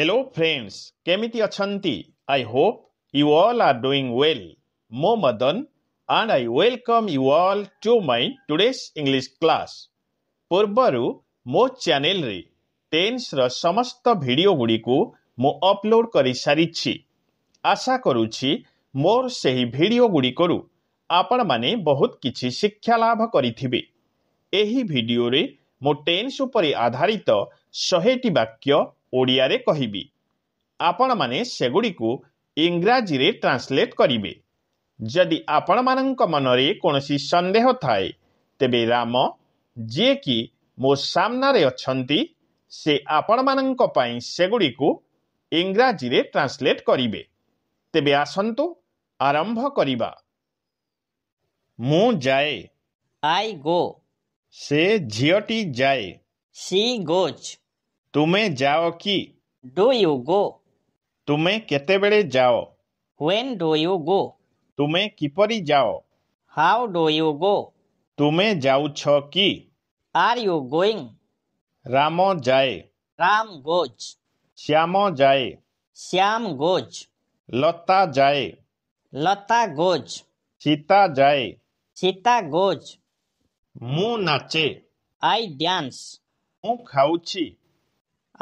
Hello friends, કેમિતિ અછંતિ I hope you all are doing well. Mo Madan and I welcome you all to my today's English class. ପୂର୍ବରୁ ମୋ ଚ୍ୟାନେଲରେ ଟେନ୍ସର ସମସ୍ତ ଭିଡ଼ିଓଗୁଡ଼ିକୁ ମୁଁ upload କରିସାରିଛି ଆଶା କରୁଛି ମୋର ସେହି ଭିଡ଼ିଓଗୁଡ଼ିକରୁ ଆପଣମାନେ ବହୁତ କିଛି ଶିକ୍ଷା ଲାଭ କରିଥିବେ ଏହି ଭିଡ଼ିଓରେ ମୁଁ ଟେନ୍ସ ଉପରେ ଆଧାରିତ ଶହେଟି ବାକ୍ୟ ଓଡ଼ିଆରେ କହିବି ଆପଣମାନେ ସେଗୁଡ଼ିକୁ ଇଂରାଜୀରେ ଟ୍ରାନ୍ସଲେଟ୍ କରିବେ ଯଦି ଆପଣମାନଙ୍କ ମନରେ କୌଣସି ସନ୍ଦେହ ଥାଏ ତେବେ ରାମ ଯିଏକି ମୋ ସାମ୍ନାରେ ଅଛନ୍ତି ସେ ଆପଣମାନଙ୍କ ପାଇଁ ସେଗୁଡ଼ିକୁ ଇଂରାଜୀରେ ଟ୍ରାନ୍ସଲେଟ୍ କରିବେ ତେବେ ଆସନ୍ତୁ ଆରମ୍ଭ କରିବା ମୁଁ ଯାଏ ଆଇ ଗୋ ସେ ଝିଅଟି ଯାଏ ସି ଗୋଜ୍ ତୁମେ ଯାଅ କି Do you go? ତୁମେ କେତେବେଳେ ଯାଅ When do you go? ତୁମେ କିପରି ଯାଅ How do you go? ତୁମେ ଯାଉଛ କି Are you going? ରାମ ଯାଏ Ram goes. ଶ୍ୟାମ ଯାଏ Shyam goes. ଲତା ଯାଏ Lata goes. ସୀତା ଯାଏ Sita goes. ମୁଁ ନାଚେ I dance. ମୁଁ ଖାଉଛି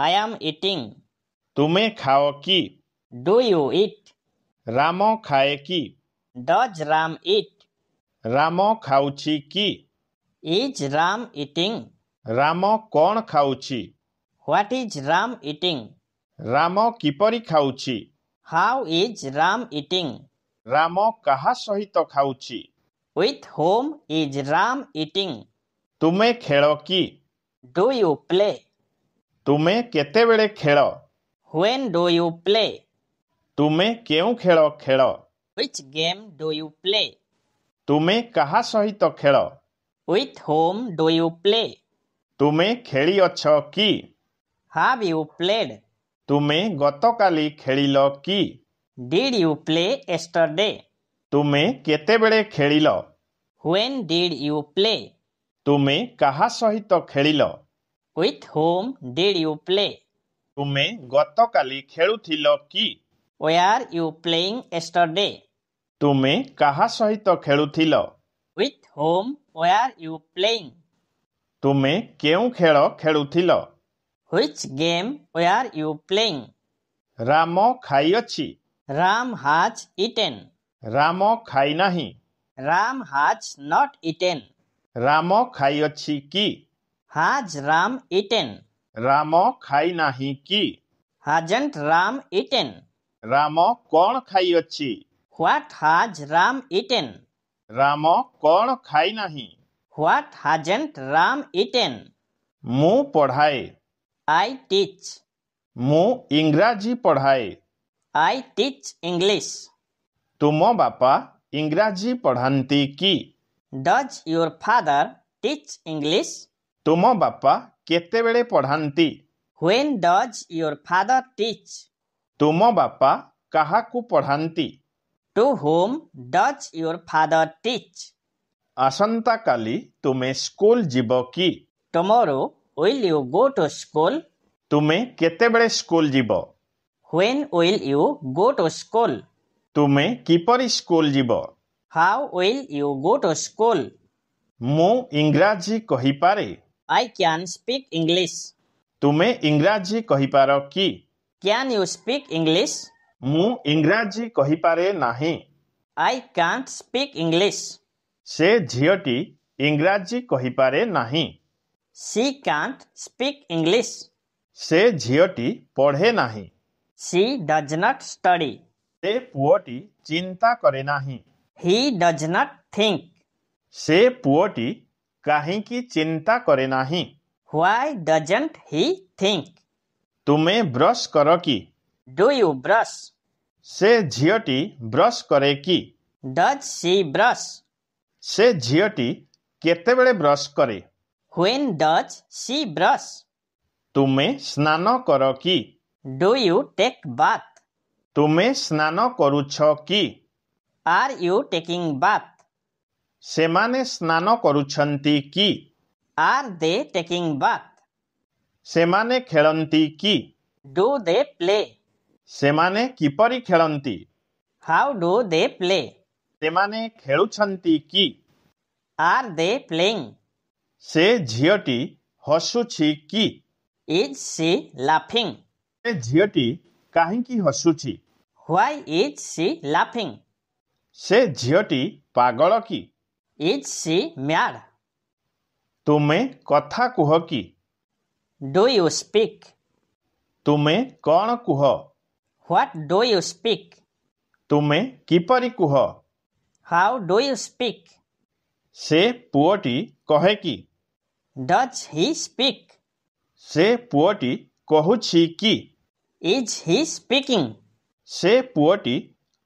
I am eating. তুমি খাও কি Do you eat? রাম খায় কি Does Ram eat? ରାମ ଖାଉଛି କି Is Ram eating? ରାମ କ'ଣ ଖାଉଛି What is Ram eating? Ram କିପରି ଖାଉଛି How is Ram eating? Ram କାହା ସହିତ ଖାଉଛି With whom is Ram eating? ତୁମେ ଖେଳ କି Do you play? ତୁମେ କେତେବେଳେ ଖେଳ When do you play? ତୁମେ କେଉଁ ଖେଳ ଖେଳ Which game do you play? ତୁମେ କାହା ସହିତ ଖେଳ With whom do you play? ତୁମେ ଖେଳିଅଛ କି Have you played? ତୁମେ ଗତକାଲି ଖେଳିଲ କି Did you play yesterday? ତୁମେ କେତେବେଳେ ଖେଳିଲ When did you play? ତୁମେ କାହା ସହିତ ଖେଳିଲ with whom did you play ତୁମେ ଗତକାଲି ଖେଳୁଥିଲ କି ୱେଆର୍ ୟୁ ପ୍ଲେଇଂ ଏଷ୍ଟରଡେ ତୁମେ କାହା ସହିତ ଖେଳୁଥିଲ with whom were you playing ତୁମେ କେଉଁ ଖେଳ ଖେଳୁଥିଲ which game were you playing Ram ଖାଇଅଛି ରାମ ହାଜ୍ ଇଟେନ୍ ରାମ ଖାଇନାହିଁ Ram has not eaten Ram ଖାଇଅଛି କି હાજ રામ ઇટેન રામો ખાઈ નાહી કી હાજન્ટ રામ ઇટેન રામો કોણ ખાઈ અછી હ્વાટ હાજ રામ ઇટેન રામો કોણ ખાઈ નાહી હ્વાટ હાજન્ટ રામ ઇટેન હું પઢાય આઈ ટીચ હું ઇંગ્રાજી પઢાય आई टीच इंग्लिश तुम बापा इंग्राजी पढ़ाती की does your father teach English ତୁମ ବାପା କେତେବେଳେ ପଢ଼ାନ୍ତି when does your father teach ତୁମ ବାପା କାହାକୁ ପଢ଼ାନ୍ତି to whom does your father teach ଆସନ୍ତାକାଲି ତୁମେ ସ୍କୁଲ ଯିବ କି tomorrow will you go to school ତୁମେ କେତେବେଳେ ସ୍କୁଲ ଯିବ when will you go to school ତୁମେ କିପରି ସ୍କୁଲ ଯିବ how will you go to school ମୁଁ ଇଂରାଜୀ କହିପାରେ I can speak English. ତୁମେ ଇଂରାଜୀ କହିପାର କି? Can you speak English? ମୁଁ ଇଂରାଜୀ କହିପାରେ ନାହିଁ। I can't speak English. ସେ ଝିଅଟି ଇଂରାଜୀ କହିପାରେ ନାହିଁ। She can't speak English. ସେ ଝିଅଟି ପଢ଼େ ନାହିଁ। She does not study. ସେ ପୁଅଟି ଚିନ୍ତା କରେ ନାହିଁ। He does not think. ସେ ପୁଅଟି कहीं चिंता करे नाही व्हाई डजंट ही थिंक तुमे ब्रश कर कि डू यू ब्रश से झियटी ब्रश करे कि डज सी ब्रश से झियटी केते बेले ब्रश करे व्हेन डज सी ब्रश तुमे स्नान कर कि डू यू टेक बाथ तुमे स्नान करू छ कि आर यू टेकिंग बाथ ସେମାନେ ସ୍ନାନ କରୁଛନ୍ତି କି ଆର୍ ଦେ ଟେକିଂ ବାଥ୍ ସେମାନେ ଖେଳନ୍ତି କି ଡୁ ଦେ ପ୍ଲେ ସେମାନେ କିପରି ଖେଳନ୍ତି ହାଉ ଡୁ ଦେ ପ୍ଲେ ସେମାନେ ଖେଳୁଛନ୍ତି କି ଆର୍ ଦେ ପ୍ଲେଇଂ ସେ ଝିଅଟି ହସୁଛି କି ଇଜ୍ ସି ଲାଫିଂ ସେ ଝିଅଟି କାହିଁକି ହସୁଛି ହ୍ୱାଇ ଇଜ୍ ସି ଲାଫିଂ ସେ ଝିଅଟି ପାଗଳ କି इज सी म्यार तुम्हें कथा कह कि डु यू स्पीक तुम्हें कौन कह ह्वाट डु यू स्पीक तुम्हें किपर कह हाउ डु यू स्पीक से पुओटी कहे कि डज हि स्पीक से पुओटी कहुछि कि इज हि स्पीकिंग से पुओटी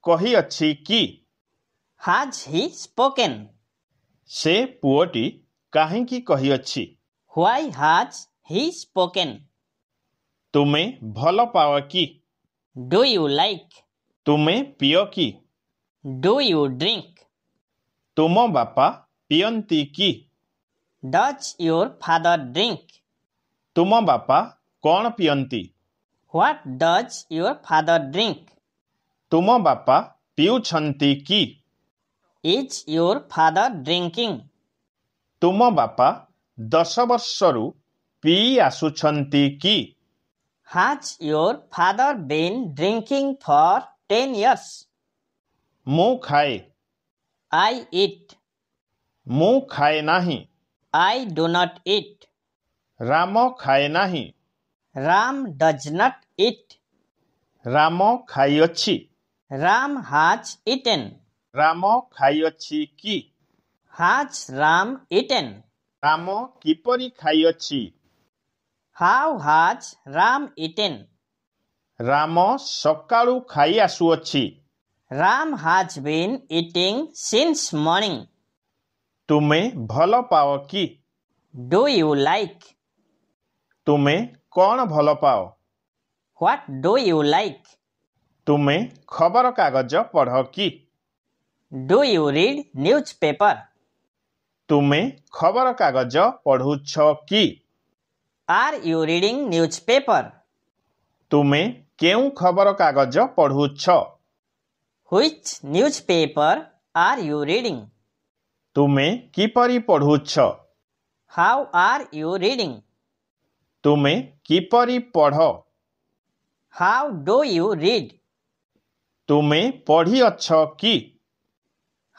कहि अछि कि हाज हि स्पोकन ସେ ପୁଅଟି କାହିଁକି କହିଅଛି ହ୍ୱାଇ ହାଜ୍ ହି ସ୍ପୋକେନ୍ ତୁମେ ଭଲ ପାଅ କି ଡୁ ୟୁ ଲାଇକ୍ ତୁମେ ପିଅ କି ଡୁ ୟୁ ଡ୍ରିଙ୍କ୍ ତୁମ ବାପା ପିଅନ୍ତି କି ଡଜ୍ ୟୋର୍ ଫାଦର ଡ୍ରିଙ୍କ୍ ତୁମ ବାପା କ'ଣ ପିଅନ୍ତି what does your father drink ତୁମ ବାପା ପିଉଛନ୍ତି କି ଇଜ୍ ୟୋର୍ ଫାଦର୍ ଡ୍ରିଙ୍କିଂ ତୁମ ବାପା ଦଶ ବର୍ଷରୁ ପିଇ ଆସୁଛନ୍ତି କି has your father been drinking for ten years ମୁଁ ଖାଏ ଆଇ ଇଟ୍ ମୁଁ ଖାଏ ନାହିଁ I do not eat Ram ଖାଏ ନାହିଁ Ram does not eat Ram ଖାଇଅଛି ରାମ ହାଜ୍ ଇଟେନ୍ ରାମ ଖାଇଅଛି କି? Has Ram eaten? ରାମ କିପରି ଖାଇଅଛି? How has Ram eaten? Ram ସକାଳୁ ଖାଇ ଆସୁଅଛି Ram has been eating since morning. ତୁମେ ଭଲ ପାଅ କି Do you like? ତୁମେ କ'ଣ ଭଲ ପାଅ What do you like? ତୁମେ ଖବରକାଗଜ ପଢ଼ କି do you read newspaper ତୁମେ ଖବରକାଗଜ ପଢ଼ୁଛ କି are you reading newspaper ତୁମେ କେଉଁ ଖବରକାଗଜ ପଢ଼ୁଛ which newspaper are you reading ତୁମେ କିପରି ପଢ଼ୁଛ ହାଉ ଆର୍ ୟୁ ରିଡିଂ ତୁମେ କିପରି ପଢ଼ ହାଉ ଡୁ ୟୁ ରିଡ୍ ତୁମେ ପଢ଼ିଅଛ କି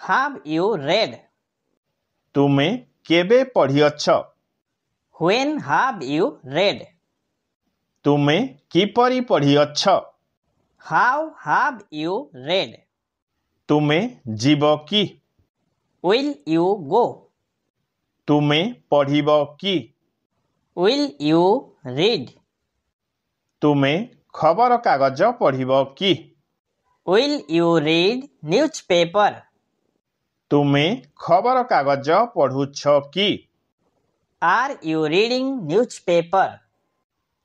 ହାଭ୍ ୟୁ ରେଡ୍ ତୁମେ କେବେ ପଢ଼ିଅଛ ହ୍ୱେନ୍ ହାଭ୍ ୟୁ ରେଡ୍ ତୁମେ କିପରି ପଢ଼ିଅଛ ହାଉ ହାଭ୍ ୟୁ ରେଡ୍ ତୁମେ ଯିବ କି ୱିଲ୍ ୟୁ ଗୋ ତୁମେ ପଢ଼ିବ କି ୱିଲ୍ ୟୁ ରିଡ୍ ତୁମେ ଖବରକାଗଜ ପଢ଼ିବ କି will you read newspaper तुम्हें खबर कागज पढ़ुच कि are you reading newspaper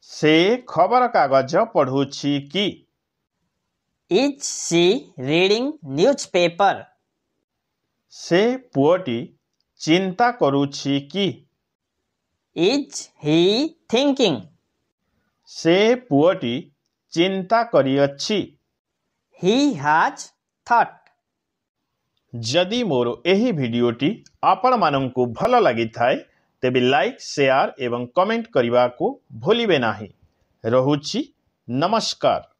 से खबर कागज पढ़ुची कि is she reading newspaper से पुओटी चिंता करुची कि इज ही थिंकिंग से पुओटी चिंता करी अच्छी ही हैज थॉट যদি মোর এই ভিডিওটি আপোন মানونکو ভাল লাগি ঠায় তেবি লাইক শেয়ার এবং কমেন্ট করিবা কো ভলিবে নাহি রহুছি নমস্কার